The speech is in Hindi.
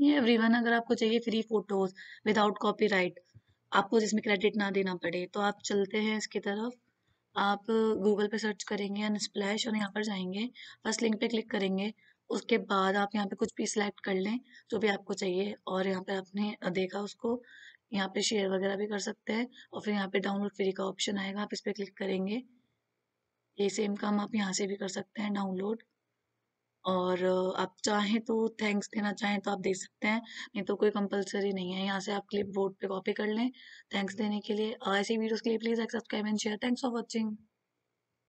ये एवरीवन अगर आपको चाहिए फ्री फोटोज विदाउट कॉपीराइट आपको जिसमें क्रेडिट ना देना पड़े तो आप चलते हैं इसकी तरफ आप गूगल पे सर्च करेंगे एंड स्प्लैश और यहाँ पर जाएंगे फर्स्ट लिंक पे क्लिक करेंगे उसके बाद आप यहाँ पे कुछ भी सिलेक्ट कर लें जो भी आपको चाहिए और यहाँ पे आपने देखा उसको यहाँ पे शेयर वगैरह भी कर सकते हैं और फिर यहाँ पे डाउनलोड फ्री का ऑप्शन आएगा आप इस पर क्लिक करेंगे ये सेम काम आप यहाँ से भी कर सकते हैं डाउनलोड और आप चाहें तो थैंक्स देना चाहें तो आप दे सकते हैं नहीं तो कोई कंपलसरी नहीं है यहाँ से आप क्लिप बोर्ड पे कॉपी कर लें थैंक्स देने के लिए ऐसी वीडियोस के लिए please like subscribe and share thanks for watching